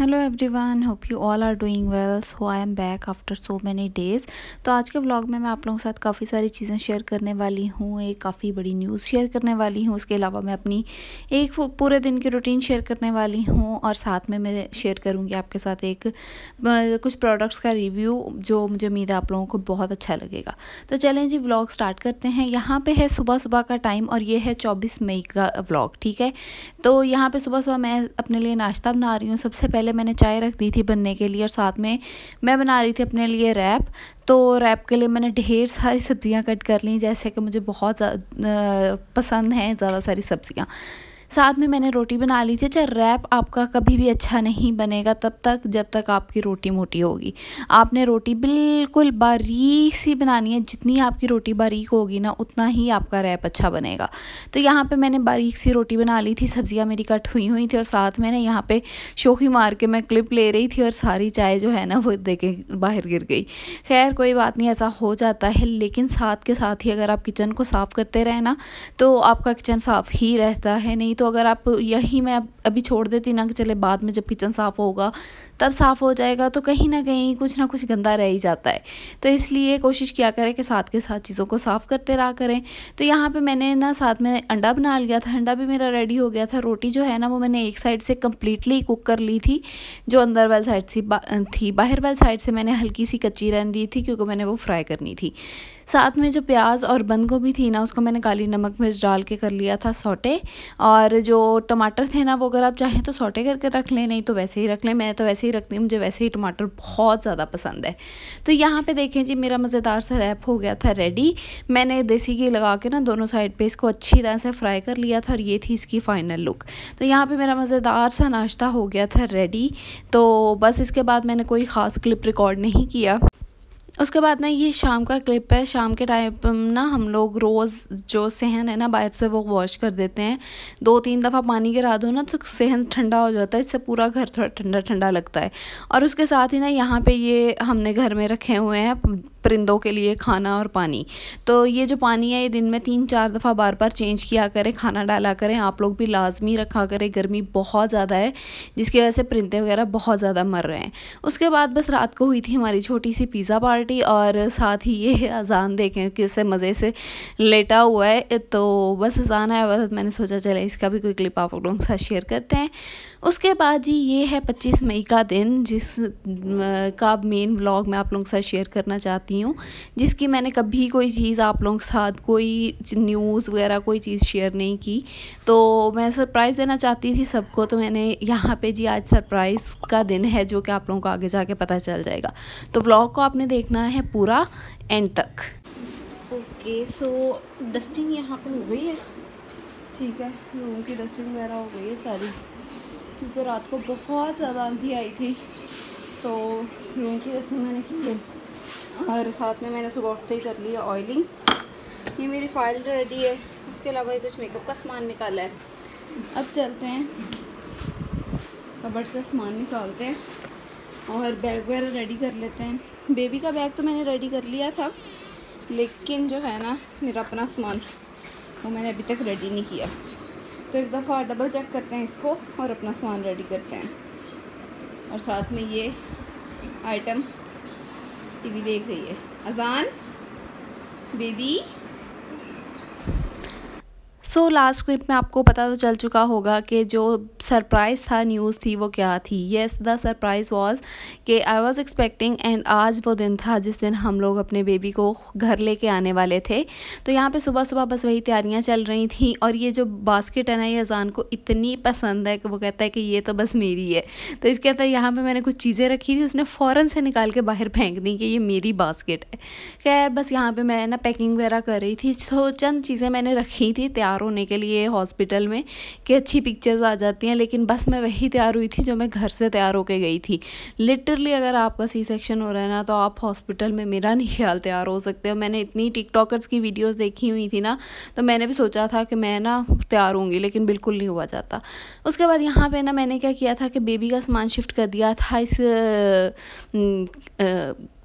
hello everyone hope you all are doing well so I am back after so many days तो आज के vlog में मैं आप लोगों के साथ काफ़ी सारी चीज़ें शेयर करने वाली हूँ एक काफ़ी बड़ी न्यूज़ शेयर करने वाली हूँ उसके अलावा मैं अपनी एक पूरे दिन की रूटीन शेयर करने वाली हूँ और साथ में मैं शेयर करूँगी आपके साथ एक कुछ प्रोडक्ट्स का रिव्यू जो मुझे उम्मीद है आप लोगों को बहुत अच्छा लगेगा तो चलें जी व्लॉग स्टार्ट करते हैं यहाँ पर है सुबह सुबह का टाइम और ये है चौबीस मई का व्लॉग ठीक है तो यहाँ पर सुबह सुबह मैं अपने लिए नाश्ता बना रही हूँ सबसे पहले पहले मैंने चाय रख दी थी बनने के लिए और साथ में मैं बना रही थी अपने लिए रैप तो रैप के लिए मैंने ढेर सारी सब्ज़ियाँ कट कर ली जैसे कि मुझे बहुत पसंद हैं ज़्यादा सारी सब्ज़ियाँ साथ में मैंने रोटी बना ली थी अच्छा रैप आपका कभी भी अच्छा नहीं बनेगा तब तक जब तक आपकी रोटी मोटी होगी आपने रोटी बिल्कुल बारीक सी बनानी है जितनी आपकी रोटी बारीक होगी ना उतना ही आपका रैप अच्छा बनेगा तो यहाँ पे मैंने बारीक सी रोटी बना ली थी सब्जियाँ मेरी कट हुई हुई थी और साथ मैंने यहाँ पर शोखी मार के मैं क्लिप ले रही थी और सारी चाय जो है ना वो देखे बाहर गिर गई खैर कोई बात नहीं ऐसा हो जाता है लेकिन साथ के साथ ही अगर आप किचन को साफ़ करते रहें ना तो आपका किचन साफ़ ही रहता है नहीं तो तो अगर आप यही मैं अभी छोड़ देती ना कि चले बाद में जब किचन साफ़ होगा तब साफ़ हो जाएगा तो कहीं ना कहीं कुछ ना कुछ गंदा रह ही जाता है तो इसलिए कोशिश किया करें कि साथ के साथ चीज़ों को साफ़ करते रहा करें तो यहाँ पे मैंने ना साथ में अंडा बना लिया था अंडा भी मेरा रेडी हो गया था रोटी जो है ना वो मैंने एक साइड से कम्प्लीटली कुक कर ली थी जो अंदर वाली साइड से थी बाहर वाली साइड से मैंने हल्की सी कच्ची रहन दी थी क्योंकि मैंने वो फ्राई करनी थी साथ में जो प्याज और बंद गोभी थी ना उसको मैंने काली नमक मिर्च डाल के कर लिया था सोटे और और जो टमाटर थे ना वो अगर आप चाहें तो सोटे करके रख लें नहीं तो वैसे ही रख लें मैं तो वैसे ही रखती हूँ मुझे वैसे ही टमाटर बहुत ज़्यादा पसंद है तो यहाँ पे देखें जी मेरा मज़ेदार सा रैप हो गया था रेडी मैंने देसी घी लगा के ना दोनों साइड पे इसको अच्छी तरह से फ्राई कर लिया था और ये थी इसकी फ़ाइनल लुक तो यहाँ पर मेरा मज़ेदार सा नाश्ता हो गया था रेडी तो बस इसके बाद मैंने कोई ख़ास क्लिप रिकॉर्ड नहीं किया उसके बाद ना ये शाम का क्लिप है शाम के टाइम ना हम लोग रोज़ जो सहन है ना बाहर से वो वॉश कर देते हैं दो तीन दफ़ा पानी गिरा दो ना तो सहन ठंडा हो जाता है इससे पूरा घर थोड़ा ठंडा ठंडा लगता है और उसके साथ ही ना यहाँ पे ये हमने घर में रखे हुए हैं परिंदों के लिए खाना और पानी तो ये जो पानी है ये दिन में तीन चार दफ़ा बार बार चेंज किया करें खाना डाला करें आप लोग भी लाजमी रखा करें गर्मी बहुत ज़्यादा है जिसकी वजह से परिंदे वगैरह बहुत ज़्यादा मर रहे हैं उसके बाद बस रात को हुई थी हमारी छोटी सी पिज़्ज़ा पार्टी और साथ ही ये अजान देखें किससे मज़े से लेटा हुआ है तो बस अजान आया हुआ तो मैंने सोचा चले इसका भी कोई क्लिप आप लोगों के साथ शेयर करते हैं उसके बाद जी ये है 25 मई का दिन जिस का मेन ब्लॉग मैं आप लोगों के साथ शेयर करना चाहती हूँ जिसकी मैंने कभी कोई चीज़ आप लोगों के साथ कोई न्यूज़ वगैरह कोई चीज़ शेयर नहीं की तो मैं सरप्राइज़ देना चाहती थी सबको तो मैंने यहाँ पे जी आज सरप्राइज़ का दिन है जो कि आप लोगों को आगे जाके पता चल जाएगा तो ब्लॉग को आपने देखना है पूरा एंड तक ओके सो डस्टिंग यहाँ पर हो गई है ठीक है रूम की डस्टिंग वगैरह हो गई है सारी क्योंकि रात को बहुत ज़्यादा आंधी आई थी तो रूम की रस्म मैंने की है और साथ में मैंने सुबह उठते ही कर लिया ऑयलिंग ये मेरी फाइल रेडी है उसके अलावा कुछ मेकअप का सामान निकाला है अब चलते हैं कबड़ से सामान निकालते हैं और बैग वगैरह रेडी कर लेते हैं बेबी का बैग तो मैंने रेडी कर लिया था लेकिन जो है ना मेरा अपना सामान वो मैंने अभी तक रेडी नहीं किया तो एक दफ़ा डबल चेक करते हैं इसको और अपना सामान रेडी करते हैं और साथ में ये आइटम टीवी देख रही है अजान बेबी सो लास्ट क्लिप में आपको पता तो चल चुका होगा कि जो सरप्राइज़ था न्यूज़ थी वो क्या थी येस द सरप्राइज़ वॉज कि आई वॉज़ एक्सपेक्टिंग एंड आज वो दिन था जिस दिन हम लोग अपने बेबी को घर लेके आने वाले थे तो यहाँ पे सुबह सुबह बस वही तैयारियाँ चल रही थी और ये जो बास्केट है ना ये अजान को इतनी पसंद है कि वो कहता है कि ये तो बस मेरी है तो इसके अंदर यहाँ पर मैंने कुछ चीज़ें रखी थी उसने फ़ौरन से निकाल के बाहर फेंक दी कि ये मेरी बास्केट है खैर बस यहाँ पर मैं ना पैकिंग वगैरह कर रही थी तो चंद चीज़ें मैंने रखी थी तैयार तैयार होने के लिए हॉस्पिटल में कि अच्छी पिक्चर्स आ जाती हैं लेकिन बस मैं वही तैयार हुई थी जो मैं घर से तैयार होकर गई थी लिटरली अगर आपका सी सेक्शन हो रहा है ना तो आप हॉस्पिटल में मेरा नहीं ख्याल तैयार हो सकते हो मैंने इतनी टिकटॉकर्स की वीडियोज़ देखी हुई थी ना तो मैंने भी सोचा था कि मैं ना तैयार होंगी लेकिन बिल्कुल नहीं हुआ जाता उसके बाद यहाँ पे ना मैंने क्या किया था कि बेबी का सामान शिफ्ट कर दिया था इस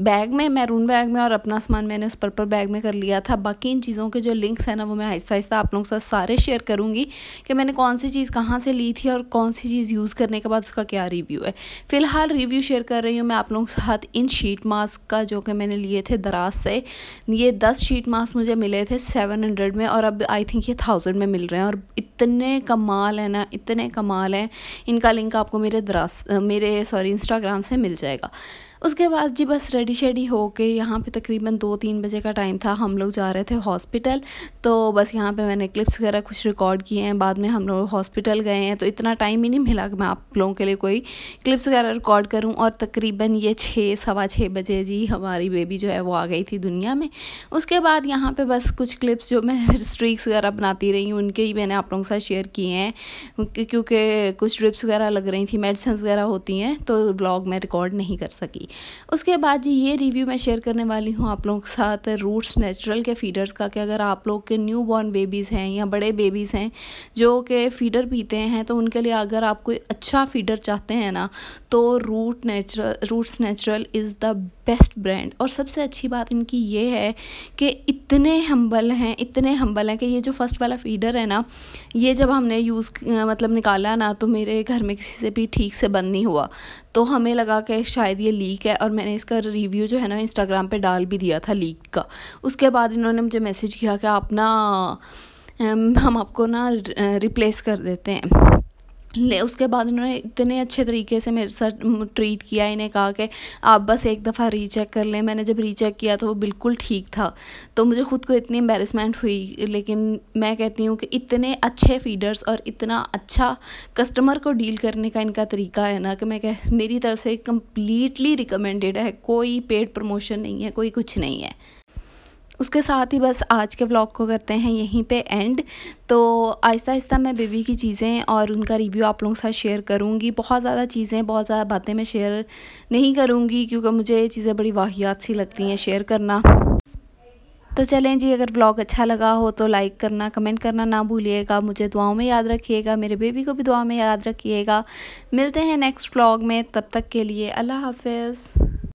बैग में मैरून बैग में और अपना सामान मैंने उस पर्पल बैग में कर लिया था बाकी इन चीज़ों के जो लिंक्स हैं ना वो मैं आहिस्ता आहिस्ता आप लोगों के साथ सारे शेयर करूँगी कि मैंने कौन सी चीज़ कहाँ से ली थी और कौन सी चीज़ यूज़ करने के बाद उसका क्या रिव्यू है फ़िलहाल रिव्यू शेयर कर रही हूँ मैं आप लोगों के साथ इन शीट मास्क का जो कि मैंने लिए थे दराज से ये दस शीट मास्क मुझे मिले थे सेवन हंड्रेड में और अब आई थिंक ये थाउजेंड में मिल रहे हैं और इतने कमाल है ना इतने कमाल हैं इनका लिंक आपको मेरे दराज मेरे सॉरी इंस्टाग्राम से मिल जाएगा उसके बाद जी बस रेडी शेडी हो के यहाँ पे तकरीबन दो तीन बजे का टाइम था हम लोग जा रहे थे हॉस्पिटल तो बस यहाँ पे मैंने क्लिप्स वगैरह कुछ रिकॉर्ड किए हैं बाद में हम लोग हॉस्पिटल गए हैं तो इतना टाइम ही नहीं मिला कि मैं आप लोगों के लिए कोई क्लिप्स वगैरह रिकॉर्ड करूँ और तकरीबन ये छः सवा छः बजे जी हमारी बेबी जो है वो आ गई थी दुनिया में उसके बाद यहाँ पर बस कुछ क्लिप्स जो मैं स्ट्रीक्स वगैरह बनाती रही हूँ उनके ही मैंने आप लोगों के साथ शेयर किए हैं क्योंकि कुछ ड्रिप्स वगैरह लग रही थी मेडिसन्स वगैरह होती हैं तो ब्लॉग मैं रिकॉर्ड नहीं कर सकी जाएगी उसके बाद जी ये रिव्यू मैं शेयर करने वाली हूँ आप लोगों के साथ रूट्स नेचुरल के फीडर्स का कि अगर आप लोग के न्यू बॉर्न बेबीज़ हैं या बड़े बेबीज़ हैं जो कि फीडर पीते हैं तो उनके लिए अगर आप कोई अच्छा फीडर चाहते हैं ना तो root natural roots natural is the best brand और सबसे अच्छी बात इनकी ये है कि इतने हम्बल हैं इतने हम्बल हैं कि ये जो फर्स्ट वाला फीडर है ना ये जब हमने यूज़ मतलब निकाला ना तो मेरे घर में किसी से भी ठीक से बंद नहीं हुआ तो हमें लगा कि शायद ये लीक है और मैंने इसका रिव्यू जो है ना इंस्टाग्राम पर डाल भी दिया था लीक का उसके बाद इन्होंने मुझे मैसेज किया कि आप ना हम आपको ना रिप्लेस कर देते हैं ले उसके बाद उन्होंने इतने अच्छे तरीके से मेरे साथ ट्रीट किया इन्हें कहा कि आप बस एक दफ़ा रीचेक कर लें मैंने जब रीचेक किया तो वो बिल्कुल ठीक था तो मुझे खुद को इतनी एम्बेरसमेंट हुई लेकिन मैं कहती हूँ कि इतने अच्छे फीडर्स और इतना अच्छा कस्टमर को डील करने का इनका तरीका है ना कि मैं कह मेरी तरफ से कम्प्लीटली रिकमेंडेड है कोई पेड प्रमोशन नहीं है कोई कुछ नहीं है उसके साथ ही बस आज के व्लॉग को करते हैं यहीं पे एंड तो आहिस्ता आहिस्ता मैं बेबी की चीज़ें और उनका रिव्यू आप लोगों के साथ शेयर करूँगी बहुत ज़्यादा चीज़ें बहुत ज़्यादा बातें मैं शेयर नहीं करूँगी क्योंकि मुझे ये चीज़ें बड़ी वाहियात सी लगती हैं शेयर करना तो चलें जी अगर ब्लॉग अच्छा लगा हो तो लाइक करना कमेंट करना ना भूलिएगा मुझे दुआओं में याद रखिएगा मेरे बेबी को भी दुआ में याद रखिएगा मिलते हैं नेक्स्ट ब्लॉग में तब तक के लिए अल्लाह हाफिज़